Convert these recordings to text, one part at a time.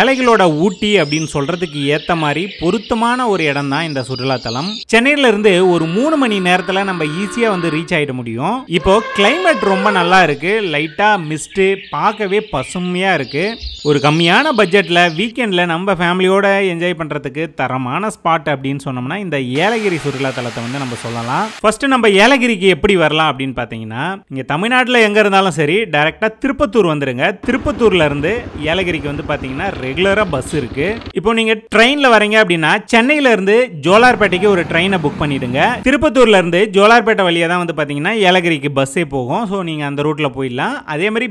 ஏழைகளோட ஊட்டி அப்படின்னு சொல்றதுக்கு ஏற்ற மாதிரி பொருத்தமான ஒரு இடம் தான் இந்த சுற்றுலாத்தலம் சென்னையில இருந்து ஒரு மூணு மணி நேரத்தில் நம்ம ஈஸியாக வந்து ரீச் ஆகிட முடியும் இப்போ கிளைமேட் ரொம்ப நல்லா இருக்கு லைட்டாக மிஸ்ட்டு பார்க்கவே பசுமையாக இருக்கு ஒரு கம்மியான பட்ஜெட்டில் வீக்கெண்ட்ல நம்ம ஃபேமிலியோட என்ஜாய் பண்ணுறதுக்கு தரமான ஸ்பாட் அப்படின்னு சொன்னோம்னா இந்த ஏலகிரி சுற்றுலாத்தலத்தை வந்து நம்ம சொல்லலாம் ஃபர்ஸ்ட் நம்ம ஏலகிரிக்கு எப்படி வரலாம் அப்படின்னு பார்த்தீங்கன்னா இங்கே தமிழ்நாட்டில் எங்கே இருந்தாலும் சரி டைரக்டா திருப்பத்தூர் வந்துருங்க திருப்பத்தூர்லேருந்து ஏலகிரிக்கு வந்து பாத்தீங்கன்னா ரெகுலராக பஸ் இருக்குது இப்போ நீங்கள் ட்ரெயினில் வரீங்க அப்படின்னா சென்னையிலேருந்து ஜோலார்பேட்டைக்கு ஒரு ட்ரெயினை புக் பண்ணிவிடுங்க திருப்பத்தூர்லேருந்து ஜோலார்பேட்டை வழியாக தான் வந்து பார்த்தீங்கன்னா ஏலகிரிக்கு பஸ்ஸே போகும் ஸோ நீங்கள் அந்த ரூட்டில் போயிடலாம் அதே மாதிரி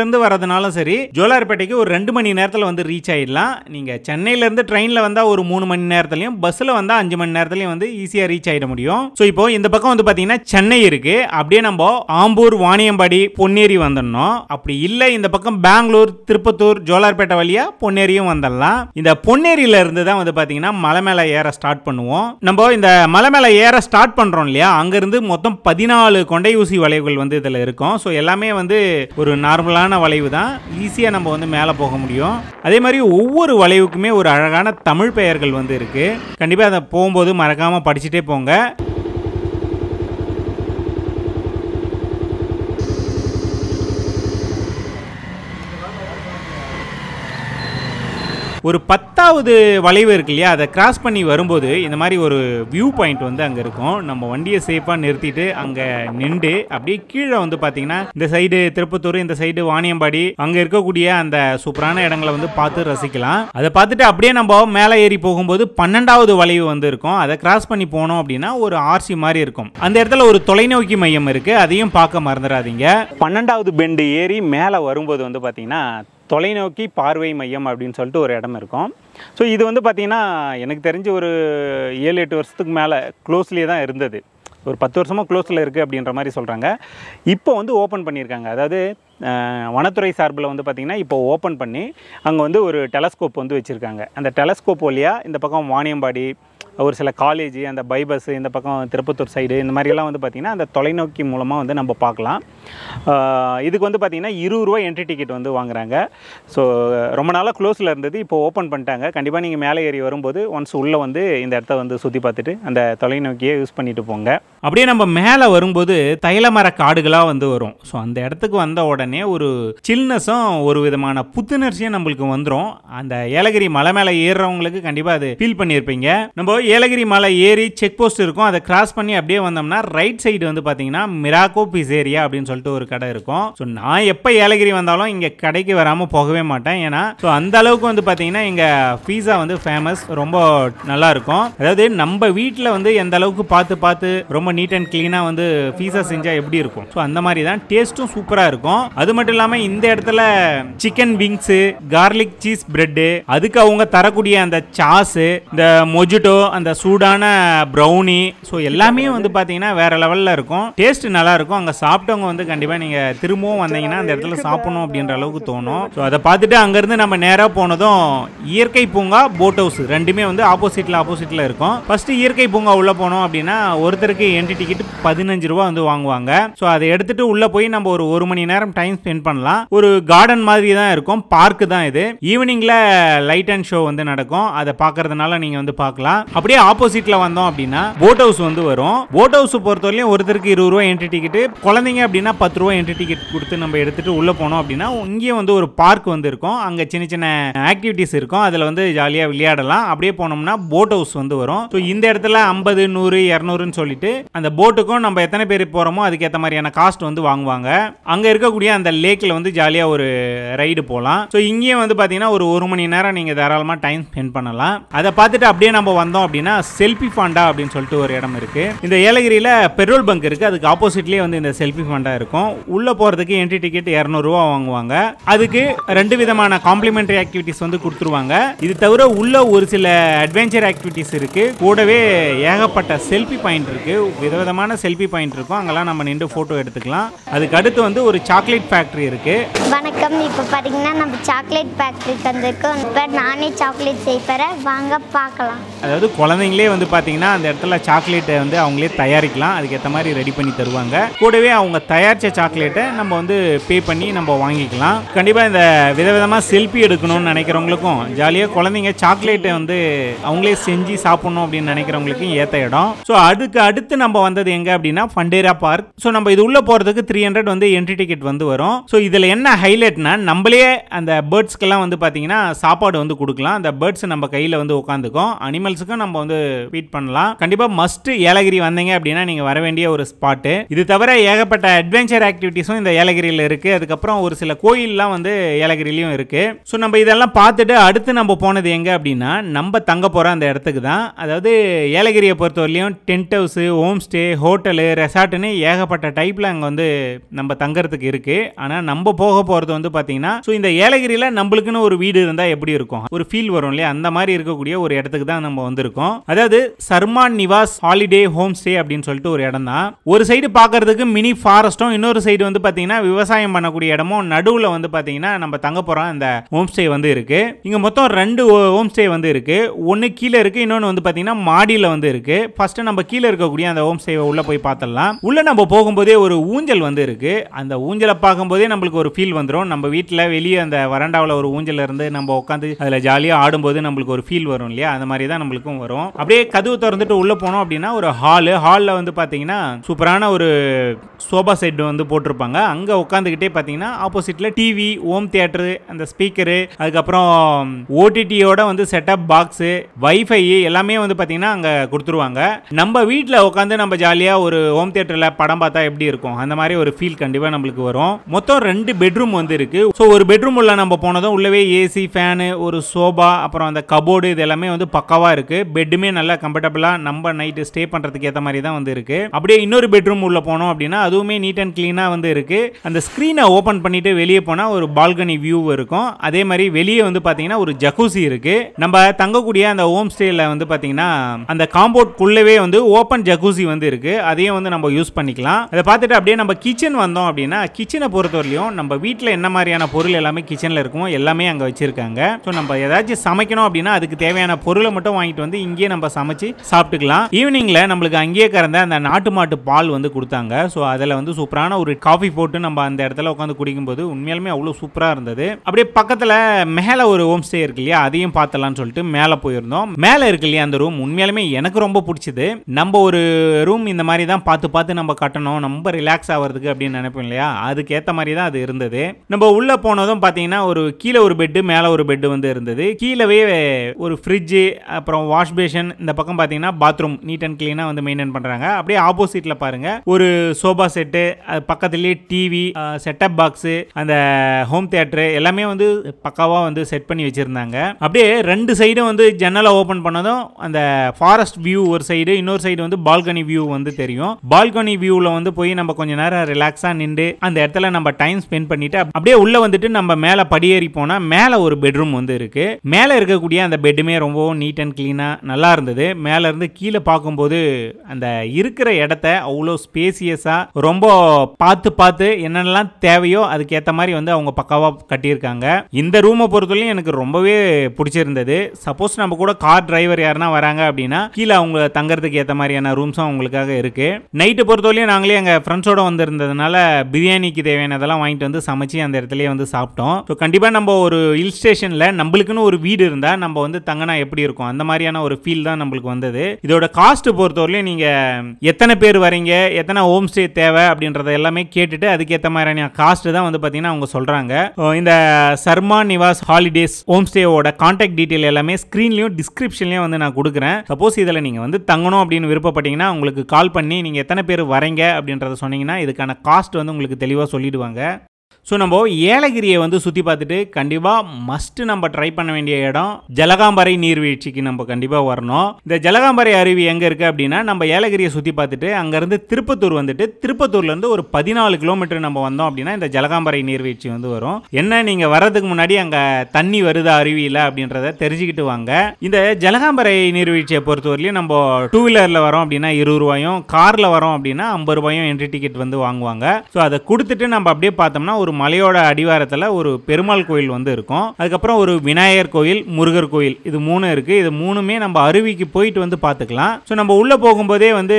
இருந்து வரதுனாலும் சரி ஜோலார்பேட்டைக்கு ஒரு ரெண்டு மணி நேரத்தில் வந்து ரீச் நீங்க நீங்கள் சென்னையிலேருந்து ட்ரெயினில் வந்தால் ஒரு மூணு மணி நேரத்துலையும் பஸ்ஸில் வந்தால் அஞ்சு மணி நேரத்துலையும் வந்து ஈஸியாக ரீச் ஆயிட முடியும் ஸோ இப்போ இந்த பக்கம் வந்து பார்த்தீங்கன்னா சென்னை இருக்குது அப்படியே நம்ம ஆம்பூர் வாணியம்பாடி பொன்னேரி வந்துடணும் அப்படி இல்லை இந்த பக்கம் பெங்களூர் திருப்பத்தூர் ஜோலார்பேட்டை வழியா பொன்னேரியும் வந்துடலாம் இந்த பொன்னேரியில இருந்து தான் வந்து பார்த்தீங்கன்னா மலை மேலே ஏற ஸ்டார்ட் பண்ணுவோம் நம்ம இந்த மலை மேலே ஏற ஸ்டார்ட் பண்ணுறோம் இல்லையா அங்கேருந்து மொத்தம் பதினாலு கொண்டை ஊசி வளைவுகள் வந்து இதில் இருக்கும் ஸோ எல்லாமே வந்து ஒரு நார்மலான வளைவு தான் ஈஸியாக நம்ம வந்து மேலே போக முடியும் அதே மாதிரி ஒவ்வொரு வளைவுக்குமே ஒரு அழகான தமிழ் பெயர்கள் வந்து இருக்குது கண்டிப்பாக அதை போகும்போது மறக்காமல் படிச்சுட்டே போங்க ஒரு பத்தாவது வளைவு இருக்கு இல்லையா அதை கிராஸ் பண்ணி வரும்போது இந்த மாதிரி ஒரு வியூ பாயிண்ட் வந்து அங்கே இருக்கும் நம்ம வண்டியை சேஃபாக நிறுத்திட்டு அங்கே நின்று அப்படியே கீழே வந்து பார்த்தீங்கன்னா இந்த சைடு திருப்பத்தூர் இந்த சைடு வாணியம்பாடி அங்கே இருக்கக்கூடிய அந்த சூப்பரான இடங்களை வந்து பார்த்து ரசிக்கலாம் அதை பார்த்துட்டு அப்படியே நம்ம மேலே ஏறி போகும்போது பன்னெண்டாவது வளைவு வந்து இருக்கும் அதை கிராஸ் பண்ணி போனோம் அப்படின்னா ஒரு ஆர்சி மாதிரி இருக்கும் அந்த இடத்துல ஒரு தொலைநோக்கி மையம் இருக்கு அதையும் பார்க்க மறந்துடாதீங்க பன்னெண்டாவது பெண்டு ஏறி மேலே வரும்போது வந்து பார்த்தீங்கன்னா தொலைநோக்கி பார்வை மையம் அப்படின்னு சொல்லிட்டு ஒரு இடம் இருக்கும் ஸோ இது வந்து பார்த்திங்கன்னா எனக்கு தெரிஞ்சு ஒரு ஏழு எட்டு வருஷத்துக்கு மேலே க்ளோஸ்லேயே தான் இருந்தது ஒரு பத்து வருஷமாக க்ளோஸில் இருக்குது அப்படின்ற மாதிரி சொல்கிறாங்க இப்போ வந்து ஓப்பன் பண்ணியிருக்காங்க அதாவது வனத்துறை சார்பில் வந்து பார்த்திங்கன்னா இப்போ ஓப்பன் பண்ணி அங்கே வந்து ஒரு டெலஸ்கோப் வந்து வச்சுருக்காங்க அந்த டெலஸ்கோப் வழியாக இந்த பக்கம் வாணியம்பாடி ஒரு சில காலேஜ் அந்த பைபஸ் இந்த பக்கம் திருப்பத்தூர் சைடு இந்த மாதிரிலாம் வந்து பார்த்திங்கன்னா அந்த தொலைநோக்கி மூலமாக வந்து நம்ம பார்க்கலாம் இதுக்கு வந்து பார்த்திங்கன்னா இருபது ரூபா என்ட்ரி டிக்கெட் வந்து வாங்குறாங்க ஸோ ரொம்ப நாளாக க்ளோஸில் இருந்தது இப்போ ஓப்பன் பண்ணிட்டாங்க கண்டிப்பாக நீங்கள் மேலே ஏறி வரும்போது ஒன்ஸ் உள்ளே வந்து இந்த இடத்த வந்து சுற்றி பார்த்துட்டு அந்த தொலைநோக்கியை யூஸ் பண்ணிட்டு போங்க அப்படியே நம்ம மேலே வரும்போது தைலமர காடுகளாக வந்து வரும் ஸோ அந்த இடத்துக்கு வந்த உடனே ஒரு சில்னஸும் ஒரு விதமான புத்துணர்ச்சியும் நம்மளுக்கு வந்துடும் அந்த ஏலகிரி மலை மேலே ஏறுறவங்களுக்கு கண்டிப்பாக அது ஃபீல் பண்ணியிருப்பீங்க நம்ம ஏலகிரி மலை ஏறி செக் போஸ்ட் இருக்கும் அதை கிராஸ் பண்ணி அப்படியே வந்தோம்னா ரைட் சைடு வந்து பார்த்தீங்கன்னா மிராக்கோ ஏரியா அப்படின்னு சொல்லிட்டு ஒரு கடை இருக்கும் ஸோ நான் எப்போ ஏலகிரி வந்தாலும் இங்கே கடைக்கு வராமல் போகவே மாட்டேன் ஏன்னா ஸோ அந்த அளவுக்கு வந்து பார்த்தீங்கன்னா இங்கே பீஸா வந்து ஃபேமஸ் ரொம்ப நல்லா இருக்கும் அதாவது நம்ம வீட்டில் வந்து எந்த அளவுக்கு பார்த்து பார்த்து ரொம்ப நீட் அண்ட் கிளீனாக வந்து பீஸா செஞ்சால் எப்படி இருக்கும் ஸோ அந்த மாதிரி தான் டேஸ்ட்டும் சூப்பராக இருக்கும் அது மட்டும் இல்லாமல் இந்த இடத்துல chicken wings garlic cheese bread அதுக்கு அவங்க தரக்கூடிய அந்த சாஸு இந்த மொஜிட்டோ அந்த சூடான ப்ரௌனி ஸோ எல்லாமே வந்து பார்த்தீங்கன்னா வேற லெவலில் இருக்கும் டேஸ்ட் நல்லாயிருக்கும் அங்கே சாப்பிட்டவங்க வந்து கண்டிப்பாக நீங்கள் திரும்பவும் வந்தீங்கன்னா அந்த இடத்துல சாப்பிடணும் அப்படின்ற அளவுக்கு தோணும் ஸோ அதை பார்த்துட்டு அங்கேருந்து நம்ம நேராக போனதும் இயற்கை பூங்கா போட் ஹவுஸ் ரெண்டுமே வந்து ஆப்போசிட்டில் ஆப்போசிட்டில் இருக்கும் ஃபர்ஸ்ட் இயற்கை பூங்கா உள்ளே போனோம் அப்படின்னா ஒருத்தருக்கு என்ட்ரி டிக்கெட் பதினஞ்சு ரூபா வந்து வாங்குவாங்க ஸோ அதை எடுத்துட்டு உள்ளே போய் நம்ம ஒரு ஒரு மணி நேரம் டைம் ஸ்பெண்ட் பண்ணலாம் ஒரு கார்டன் மாதிரி தான் இருக்கும் பார்க்கு தான் இது ஈவினிங்கில் லைட் அண்ட் ஷோ வந்து நடக்கும் அதை பார்க்கறதுனால நீங்கள் வந்து பார்க்கலாம் அப்படியே ஆப்போசிட்ல வந்தோம் அப்படின்னா போட் ஹவுஸ் வந்து வரும் போட் ஹவுஸ் பொறுத்தவரையும் ஒருத்தருக்கு இருபது ரூபா என்ட்ரி டிக்கெட் குழந்தைங்க அப்படின்னா பத்து ரூபா என்ட்ரி டிக்கெட் கொடுத்து நம்ம எடுத்துட்டு உள்ள போனோம் அப்படின்னா இங்கேயும் வந்து ஒரு பார்க் வந்து இருக்கும் அங்க சின்ன சின்ன ஆக்டிவிட்டிஸ் இருக்கும் அதுல வந்து ஜாலியா விளையாடலாம் அப்படியே போனோம்னா போட் ஹவுஸ் வந்து வரும் ஸோ இந்த இடத்துல ஐம்பது நூறு இரநூறுன்னு சொல்லிட்டு அந்த போட்டுக்கும் நம்ம எத்தனை பேர் போறோமோ அதுக்கேற்ற மாதிரியான காஸ்ட் வந்து வாங்குவாங்க அங்க இருக்கக்கூடிய அந்த லேக்ல வந்து ஜாலியா ஒரு ரைடு போகலாம் ஸோ இங்கேயும் வந்து பாத்தீங்கன்னா ஒரு ஒரு மணி நேரம் நீங்க தாராளமா டைம் ஸ்பெண்ட் பண்ணலாம் அதை பார்த்துட்டு அப்படியே நம்ம வந்தோம் அப்படின்னா செல்ஃபி ஃபாண்டா அப்படின்னு சொல்லிட்டு ஒரு இடம் இருக்குது இந்த ஏலகிரியில் பெட்ரோல் பங்க் இருக்குது அதுக்கு ஆப்போசிட்லயே வந்து இந்த செல்ஃபி ஃபாண்டா இருக்கும் உள்ளே போகிறதுக்கு என்ட்ரி டிக்கெட் இரநூறுவா வாங்குவாங்க அதுக்கு ரெண்டு விதமான காம்ப்ளிமெண்ட்ரி ஆக்டிவிட்டிஸ் வந்து கொடுத்துருவாங்க இது தவிர உள்ள ஒரு சில அட்வென்ச்சர் ஆக்டிவிட்டிஸ் இருக்குது கூடவே ஏகப்பட்ட செல்ஃபி பாயிண்ட் இருக்குது விதவிதமான செல்ஃபி பாயிண்ட் இருக்கும் அங்கெல்லாம் நம்ம நின்று ஃபோட்டோ எடுத்துக்கலாம் அதுக்கு அடுத்து வந்து ஒரு சாக்லேட் ஃபேக்ட்ரி இருக்குது வணக்கம் இப்போ பார்த்தீங்கன்னா நம்ம சாக்லேட் ஃபேக்டரி வந்திருக்கோம் இப்போ நானே சாக்லேட் செய்ய வாங்க பார்க்கலாம் அதாவது குழந்தைங்களே வந்து பார்த்தீங்கன்னா அந்த இடத்துல சாக்லேட்டை வந்து அவங்களே தயாரிக்கலாம் அதுக்கேற்ற மாதிரி ரெடி பண்ணி தருவாங்க கூடவே அவங்க தயாரித்த சாக்லேட்டை நம்ம வந்து பே பண்ணி நம்ம வாங்கிக்கலாம் கண்டிப்பாக இந்த விதவிதமாக செல்ஃபி எடுக்கணும்னு நினைக்கிறவங்களுக்கும் ஜாலியாக குழந்தைங்க சாக்லேட்டை வந்து அவங்களே செஞ்சு சாப்பிட்ணும் அப்படின்னு நினைக்கிறவங்களுக்கும் ஏற்ற இடம் ஸோ அதுக்கு அடுத்து நம்ம வந்தது எங்கே அப்படின்னா ஃபண்டேரா பார்க் ஸோ நம்ம இது உள்ளே போகிறதுக்கு த்ரீ ஹண்ட்ரட் வந்து என்ட்ரி டிக்கெட் வந்து வரும் ஸோ இதில் என்ன ஹைலைட்னா நம்மளே அந்த பேர்ட்ஸ்க்கெல்லாம் வந்து பார்த்தீங்கன்னா சாப்பாடு வந்து கொடுக்கலாம் அந்த பேர்ட்ஸ் நம்ம கையில் வந்து உட்காந்துக்கும் அனிமல்ஸுக்கும் நம்ம நம்ம வந்து ட்வீட் பண்ணலாம் கண்டிப்பாக மஸ்ட் ஏலகிரி வந்தீங்க அப்படின்னா நீங்கள் வர வேண்டிய ஒரு ஸ்பாட்டு இது தவிர ஏகப்பட்ட அட்வென்ச்சர் ஆக்டிவிட்டிஸும் இந்த ஏலகிரியில் இருக்குது அதுக்கப்புறம் ஒரு சில கோயிலெலாம் வந்து ஏலகிரிலையும் இருக்குது ஸோ நம்ம இதெல்லாம் பார்த்துட்டு அடுத்து நம்ம போனது எங்கே அப்படின்னா நம்ம தங்க போகிற அந்த இடத்துக்கு தான் அதாவது ஏலகிரியை பொறுத்தவரையிலும் tent house home stay hotel ரெசார்ட்டுன்னு ஏகப்பட்ட டைப்பில் அங்கே வந்து நம்ம தங்கறதுக்கு இருக்குது ஆனால் நம்ம போக போகிறது வந்து பார்த்தீங்கன்னா ஸோ இந்த ஏலகிரியில் நம்மளுக்குன்னு ஒரு வீடு இருந்தால் எப்படி இருக்கும் ஒரு ஃபீல் வரும் இல்லையா அந்த மாதிரி இருக்கக்கூடிய ஒரு இடத்துக்கு தான் நம்ம வந்திருக்கோம் இருக்கும் அதாவது Sharman Nivas holiday home stay அப்படின்னு சொல்லிட்டு ஒரு இடம் தான் ஒரு சைடு பார்க்கறதுக்கு மினி ஃபாரஸ்ட்டும் இன்னொரு சைடு வந்து பார்த்தீங்கன்னா விவசாயம் பண்ணக்கூடிய இடமும் நடுவில் வந்து பார்த்தீங்கன்னா நம்ம தங்க போகிறோம் அந்த ஹோம் ஸ்டே வந்து இருக்கு இங்கே மொத்தம் ரெண்டு ஹோம் ஸ்டே வந்து இருக்கு ஒன்று கீழே இருக்கு இன்னொன்று வந்து பார்த்தீங்கன்னா மாடியில் வந்து இருக்கு ஃபர்ஸ்ட் நம்ம கீழே இருக்கக்கூடிய அந்த ஹோம் ஸ்டேவை உள்ள போய் பார்த்துடலாம் உள்ள நம்ம போகும்போதே ஒரு ஊஞ்சல் வந்து இருக்கு அந்த ஊஞ்சலை பார்க்கும்போதே நம்மளுக்கு ஒரு ஃபீல் வந்துடும் நம்ம வீட்டில் வெளியே அந்த வராண்டாவில் ஒரு ஊஞ்சல் இருந்து நம்ம உட்காந்து அதில் ஜாலியாக ஆடும்போது நம்மளுக்கு ஒரு ஃபீல் வரும் இல்லையா அந்த மாதிரி தான் நம்மளுக்கும் வரும் வரும் அப்படியே கதவு திறந்துட்டு உள்ளே போனோம் அப்படின்னா ஒரு ஹாலு ஹாலில் வந்து பார்த்தீங்கன்னா சூப்பரான ஒரு சோபா செட் வந்து போட்டிருப்பாங்க அங்கே உட்காந்துக்கிட்டே பார்த்தீங்கன்னா ஆப்போசிட்டில் டிவி ஹோம் தியேட்டரு அந்த ஸ்பீக்கரு அதுக்கப்புறம் ஓடிடியோட வந்து செட்டப் பாக்ஸு வைஃபை எல்லாமே வந்து பார்த்தீங்கன்னா அங்கே கொடுத்துருவாங்க நம்ம வீட்டில் உட்காந்து நம்ம ஜாலியாக ஒரு ஹோம் தியேட்டரில் படம் பார்த்தா எப்படி இருக்கும் அந்த மாதிரி ஒரு ஃபீல் கண்டிப்பாக நம்மளுக்கு வரும் மொத்தம் ரெண்டு பெட்ரூம் வந்து இருக்குது ஸோ ஒரு பெட்ரூம் உள்ள நம்ம போனதும் உள்ளவே ஏசி ஃபேனு ஒரு சோபா அப்புறம் அந்த கபோர்டு இது எல்லாமே வந்து பக்கவாக இருக்குது பெட்டுமே நல்லா கம்ஃபர்டபுளாக நம்ம நைட்டு ஸ்டே பண்ணுறதுக்கு ஏற்ற மாதிரி தான் வந்து இருக்குது அப்படியே இன்னொரு பெட்ரூம் உள்ளே போனோம் அப்படின்னா அதுவுமே நீட் அண்ட் க்ளீனாக வந்து இருக்குது அந்த ஸ்க்ரீனை ஓப்பன் பண்ணிவிட்டு வெளியே போனால் ஒரு பால்கனி வியூ இருக்கும் அதே மாதிரி வெளியே வந்து பார்த்தீங்கன்னா ஒரு ஜகூசி இருக்குது நம்ம தங்கக்கூடிய அந்த ஹோம் ஸ்டேயில் வந்து பார்த்தீங்கன்னா அந்த காம்பவுண்ட்குள்ளவே வந்து ஓப்பன் ஜகூசி வந்து இருக்குது அதையும் வந்து நம்ம யூஸ் பண்ணிக்கலாம் அதை பார்த்துட்டு அப்படியே நம்ம கிச்சன் வந்தோம் அப்படின்னா கிச்சனை பொறுத்தவரையிலையும் நம்ம வீட்டில் என்ன மாதிரியான பொருள் எல்லாமே கிச்சனில் இருக்கும் எல்லாமே அங்கே வச்சுருக்காங்க ஸோ நம்ம ஏதாச்சும் சமைக்கணும் அப்படின்னா அதுக்கு தேவையான பொருளை மட்டும் வாங்கிட்டு வந்து இங்கேயே நம்ம சமைச்சு சாப்பிட்டுக்கலாம் ஈவினிங்ல நம்மளுக்கு அங்கேயே கறந்த அந்த நாட்டு மாட்டு பால் வந்து கொடுத்தாங்க ஸோ அதில் வந்து சூப்பரான ஒரு காஃபி போட்டு நம்ம அந்த இடத்துல உட்காந்து குடிக்கும்போது உண்மையாலுமே அவ்வளோ சூப்பராக இருந்தது அப்படியே பக்கத்தில் மேலே ஒரு ஹோம் ஸ்டே இருக்கு இல்லையா அதையும் பார்த்தலாம்னு சொல்லிட்டு மேலே போயிருந்தோம் மேலே இருக்கு இல்லையா அந்த ரூம் உண்மையாலுமே எனக்கு ரொம்ப பிடிச்சது நம்ம ஒரு ரூம் இந்த மாதிரி தான் பார்த்து பார்த்து நம்ம கட்டணும் நம்ம ரிலாக்ஸ் ஆகிறதுக்கு அப்படின்னு நினைப்போம் இல்லையா அதுக்கேற்ற மாதிரி தான் அது இருந்தது நம்ம உள்ளே போனதும் பார்த்தீங்கன்னா ஒரு கீழே ஒரு பெட்டு மேலே ஒரு பெட்டு வந்து இருந்தது கீழவே ஒரு ஃப்ரிட்ஜு அப்புறம் வாஷ் வாஷ் பேஷன் இந்த பக்கம் பார்த்தீங்கன்னா பாத்ரூம் நீட் அண்ட் க்ளீனாக வந்து மெயின்டைன் பண்ணுறாங்க அப்படியே ஆப்போசிட்டில் பாருங்கள் ஒரு சோபா செட்டு அது பக்கத்துலேயே டிவி செட்டப் பாக்ஸு அந்த ஹோம் தியேட்டரு எல்லாமே வந்து பக்காவாக வந்து செட் பண்ணி வச்சுருந்தாங்க அப்படியே ரெண்டு சைடும் வந்து ஜன்னலை ஓப்பன் பண்ணதும் அந்த ஃபாரஸ்ட் வியூ ஒரு சைடு இன்னொரு சைடு வந்து பால்கனி வியூ வந்து தெரியும் பால்கனி வியூவில் வந்து போய் நம்ம கொஞ்ச நேரம் ரிலாக்ஸாக நின்று அந்த இடத்துல நம்ம டைம் ஸ்பெண்ட் பண்ணிட்டு அப்படியே உள்ளே வந்துட்டு நம்ம மேலே படியேறி போனால் மேலே ஒரு பெட்ரூம் வந்து இருக்குது மேலே இருக்கக்கூடிய அந்த பெட்டுமே ரொம்பவும் நீட் அண்ட் க்ளீனாக நல்லா இருந்தது மேலேருந்து கீழே பார்க்கும்போது அந்த இருக்கிற இடத்த அவ்வளோ ஸ்பேசியஸாக ரொம்ப பார்த்து பார்த்து என்னென்னலாம் தேவையோ அதுக்கேற்ற மாதிரி வந்து அவங்க பக்காவாக கட்டியிருக்காங்க இந்த ரூமை பொறுத்தவரையும் எனக்கு ரொம்பவே பிடிச்சிருந்தது சப்போஸ் நம்ம கூட கார் டிரைவர் யாருன்னா வராங்க அப்படின்னா கீழே அவங்க தங்கறதுக்கு ஏற்ற மாதிரியான ரூம்ஸும் அவங்களுக்காக இருக்குது நைட்டு பொறுத்தவரையும் நாங்களே எங்கள் ஃப்ரெண்ட்ஸோட வந்திருந்ததுனால பிரியாணிக்கு தேவையானதெல்லாம் வாங்கிட்டு வந்து சமைச்சு அந்த இடத்துலயே வந்து சாப்பிட்டோம் ஸோ கண்டிப்பாக நம்ம ஒரு ஹில் ஸ்டேஷனில் நம்மளுக்குன்னு ஒரு வீடு இருந்தால் நம்ம வந்து தங்கினா எப்படி இருக்கும் அந்த மாதிரியான ஒரு ஒரு ஃபீல் தான் நம்மளுக்கு வந்தது இதோட காஸ்ட் பொறுத்தவரையிலையும் நீங்கள் எத்தனை பேர் வரீங்க எத்தனை ஹோம் ஸ்டே தேவை அப்படின்றத எல்லாமே கேட்டுட்டு அதுக்கேற்ற மாதிரியான காஸ்ட் தான் வந்து பார்த்தீங்கன்னா அவங்க சொல்கிறாங்க இந்த சர்மா நிவாஸ் ஹாலிடேஸ் ஹோம் ஸ்டேவோட கான்டாக்ட் டீட்டெயில் எல்லாமே ஸ்க்ரீன்லையும் டிஸ்கிரிப்ஷன்லையும் வந்து நான் கொடுக்குறேன் சப்போஸ் இதில் நீங்கள் வந்து தங்கணும் அப்படின்னு விருப்பப்பட்டீங்கன்னா உங்களுக்கு கால் பண்ணி நீங்கள் எத்தனை பேர் வரீங்க அப்படின்றத சொன்னீங்கன்னா இதுக்கான காஸ்ட் வந்து உங்களுக்கு தெளிவாக சொல்லிடுவாங்க ஸோ நம்ம ஏலகிரியை வந்து சுற்றி பார்த்துட்டு கண்டிப்பாக மஸ்ட்டு நம்ம ட்ரை பண்ண வேண்டிய இடம் ஜலகாம்பரை நீர்வீழ்ச்சிக்கு நம்ம கண்டிப்பாக வரணும் இந்த ஜலகாம்பரை அருவி எங்கே இருக்குது அப்படின்னா நம்ம ஏலகிரியை சுற்றி பார்த்துட்டு அங்கேருந்து திருப்பத்தூர் வந்துட்டு திருப்பத்தூர்லேருந்து ஒரு பதினாலு கிலோமீட்டர் நம்ம வந்தோம் அப்படின்னா இந்த ஜலகாம்பரை நீர்வீழ்ச்சி வந்து வரும் என்ன நீங்கள் வர்றதுக்கு முன்னாடி அங்கே தண்ணி வருதா அருவியில் அப்படின்றத தெரிஞ்சுக்கிட்டு வாங்க இந்த ஜலகாம்பரை நீர்வீழ்ச்சியை பொறுத்தவரையிலையும் நம்ம டூ வீலரில் வரோம் அப்படின்னா இருபது ரூபாயும் காரில் வரோம் அப்படின்னா ஐம்பது ரூபாயும் என்ட்ரி டிக்கெட் வந்து வாங்குவாங்க ஸோ அதை கொடுத்துட்டு நம்ம அப்படியே பார்த்தோம்னா ஒரு மலையோட அடிவாரத்தில் ஒரு பெருமாள் கோயில் வந்து இருக்கும் அதுக்கப்புறம் ஒரு விநாயகர் கோயில் முருகர் கோயில் இது மூணு இருக்குது இது மூணுமே நம்ம அருவிக்கு போயிட்டு வந்து பார்த்துக்கலாம் ஸோ நம்ம உள்ளே போகும்போதே வந்து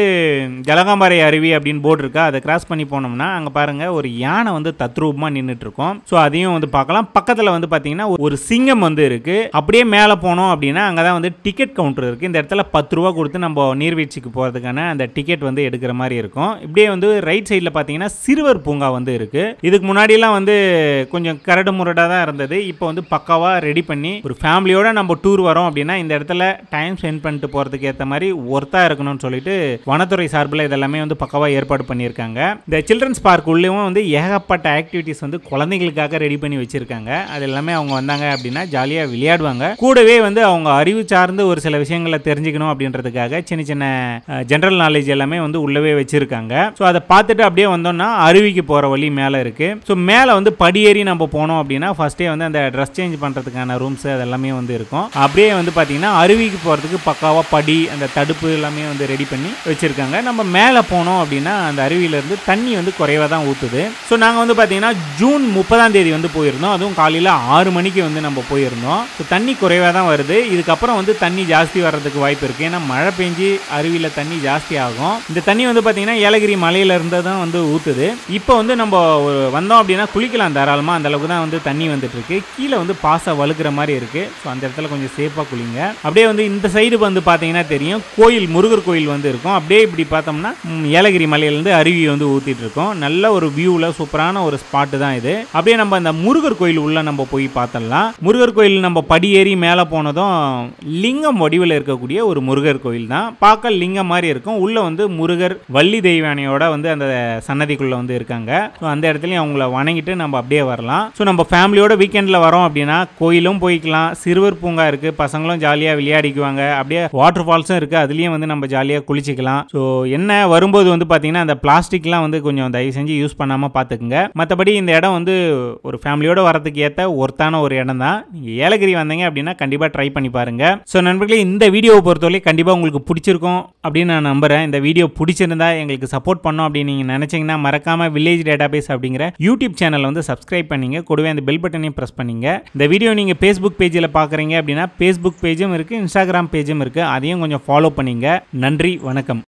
ஜலகாம்பாறை அருவி அப்படின்னு போர்டு இருக்கா அதை கிராஸ் பண்ணி போனோம்னா அங்கே பாருங்கள் ஒரு யானை வந்து தத்ரூபமாக நின்றுட்டு இருக்கும் ஸோ அதையும் வந்து பார்க்கலாம் பக்கத்தில் வந்து பார்த்தீங்கன்னா ஒரு சிங்கம் வந்து இருக்குது அப்படியே மேலே போனோம் அப்படின்னா அங்கே தான் வந்து டிக்கெட் கவுண்டர் இருக்குது இந்த இடத்துல பத்து ரூபா கொடுத்து நம்ம நீர்வீழ்ச்சிக்கு போகிறதுக்கான அந்த டிக்கெட் வந்து எடுக்கிற மாதிரி இருக்கும் இப்படியே வந்து ரைட் சைடில் பார்த்தீங்கன்னா சிறுவர் பூங்கா வந்து இருக்குது இதுக்கு முன்னாடி முன்னாடிலாம் வந்து கொஞ்சம் கரடு முரடாக தான் இருந்தது இப்போ வந்து பக்காவாக ரெடி பண்ணி ஒரு ஃபேமிலியோடு நம்ம டூர் வரோம் அப்படின்னா இந்த இடத்துல டைம் ஸ்பெண்ட் பண்ணிட்டு போகிறதுக்கு ஏற்ற மாதிரி ஒர்த்தாக இருக்கணும்னு சொல்லிட்டு வனத்துறை சார்பில் இதெல்லாமே வந்து பக்காவாக ஏற்பாடு பண்ணியிருக்காங்க இந்த சில்ட்ரன்ஸ் பார்க் உள்ளேயும் வந்து ஏகப்பட்ட ஆக்டிவிட்டிஸ் வந்து குழந்தைங்களுக்காக ரெடி பண்ணி வச்சுருக்காங்க அது எல்லாமே அவங்க வந்தாங்க அப்படின்னா ஜாலியாக விளையாடுவாங்க கூடவே வந்து அவங்க அறிவு சார்ந்து ஒரு சில விஷயங்களை தெரிஞ்சுக்கணும் அப்படின்றதுக்காக சின்ன சின்ன ஜென்ரல் நாலேஜ் எல்லாமே வந்து உள்ளவே வச்சுருக்காங்க ஸோ அதை பார்த்துட்டு அப்படியே வந்தோம்னா அருவிக்கு போகிற வழி மேலே இருக்குது ஸோ மேலே வந்து படியேறி நம்ம போனோம் அப்படின்னா ஃபஸ்ட்டே வந்து அந்த ட்ரெஸ் சேஞ்ச் பண்ணுறதுக்கான ரூம்ஸ் அது எல்லாமே வந்து இருக்கும் அப்படியே வந்து பார்த்தீங்கன்னா அருவிக்கு போகிறதுக்கு பக்காவாக படி அந்த தடுப்பு எல்லாமே வந்து ரெடி பண்ணி வச்சுருக்காங்க நம்ம மேலே போனோம் அப்படின்னா அந்த அருவியிலேருந்து தண்ணி வந்து குறைவாக தான் ஊற்றுது ஸோ நாங்கள் வந்து பார்த்திங்கன்னா ஜூன் முப்பதாம் தேதி வந்து போயிருந்தோம் அதுவும் காலையில் ஆறு மணிக்கு வந்து நம்ம போயிருந்தோம் ஸோ தண்ணி குறைவாக தான் வருது இதுக்கப்புறம் வந்து தண்ணி ஜாஸ்தி வர்றதுக்கு வாய்ப்பு இருக்குது ஏன்னா மழை பெஞ்சு அருவியில் தண்ணி ஜாஸ்தி ஆகும் இந்த தண்ணி வந்து பார்த்திங்கன்னா ஏலகிரி மலையிலேருந்து தான் வந்து ஊற்றுது இப்போ வந்து நம்ம வந்தோம் அப்படின்னா பார்த்தீங்கன்னா குளிக்கலாம் தாராளமாக அந்தளவுக்கு தான் வந்து தண்ணி வந்துட்டுருக்கு கீழே வந்து பாசை வழுக்கிற மாதிரி இருக்குது ஸோ அந்த இடத்துல கொஞ்சம் சேஃபாக குளிங்க அப்படியே வந்து இந்த சைடு வந்து பார்த்தீங்கன்னா தெரியும் கோயில் முருகர் கோயில் வந்து இருக்கும் அப்படியே இப்படி பார்த்தோம்னா ஏலகிரி மலையிலேருந்து அருவி வந்து ஊற்றிட்டு இருக்கோம் நல்ல ஒரு வியூவில் சூப்பரான ஒரு ஸ்பாட்டு தான் இது அப்படியே நம்ம அந்த முருகர் கோயில் உள்ளே நம்ம போய் பார்த்தலாம் முருகர் கோயில் நம்ம படியேறி மேலே போனதும் லிங்கம் வடிவில் இருக்கக்கூடிய ஒரு முருகர் கோயில் தான் பார்க்க லிங்கம் மாதிரி இருக்கும் உள்ளே வந்து முருகர் வள்ளி தெய்வானையோட வந்து அந்த சன்னதிக்குள்ளே வந்து இருக்காங்க அந்த இடத்துலையும் அவங்கள வணை வணங்கிட்டு நம்ம அப்படியே வரலாம் ஸோ நம்ம ஃபேமிலியோட வீக்கெண்டில் வரோம் அப்படின்னா கோயிலும் போய்க்கலாம் சிறுவர் பூங்கா இருக்குது பசங்களும் ஜாலியாக விளையாடிக்குவாங்க அப்படியே வாட்டர் ஃபால்ஸும் இருக்குது அதுலேயும் வந்து நம்ம ஜாலியாக குளிச்சிக்கலாம் ஸோ என்ன வரும்போது வந்து பார்த்தீங்கன்னா அந்த பிளாஸ்டிக்லாம் வந்து கொஞ்சம் தயவு செஞ்சு யூஸ் பண்ணாமல் பார்த்துக்குங்க மற்றபடி இந்த இடம் வந்து ஒரு ஃபேமிலியோட வரதுக்கு ஏற்ற ஒருத்தான ஒரு இடம் தான் நீங்கள் ஏலகிரி வந்தீங்க அப்படின்னா கண்டிப்பாக ட்ரை பண்ணி பாருங்க ஸோ நண்பர்களே இந்த வீடியோவை பொறுத்தவரை கண்டிப்பாக உங்களுக்கு பிடிச்சிருக்கும் அப்படின்னு நான் நம்புகிறேன் இந்த வீடியோ பிடிச்சிருந்தா எங்களுக்கு சப்போர்ட் பண்ணோம் அப்படின்னு நீங்கள் நினச்சிங்கன்னா மறக்காமல் வில்லேஜ் டேட்டாபேஸ் அப்படிங்கிற யூடியூப் சேனலை வந்து சப்ஸ்கிரைப் பண்ணிங்க கூடவே அந்த பெல் பட்டனையும் ப்ரெஸ் பண்ணிங்க இந்த வீடியோ நீங்கள் ஃபேஸ்புக் பேஜில் பார்க்குறீங்க அப்படின்னா ஃபேஸ்புக் பேஜும் இருக்குது இன்ஸ்டாகிராம் பேஜும் இருக்குது அதையும் கொஞ்சம் ஃபாலோ பண்ணிங்க நன்றி வணக்கம்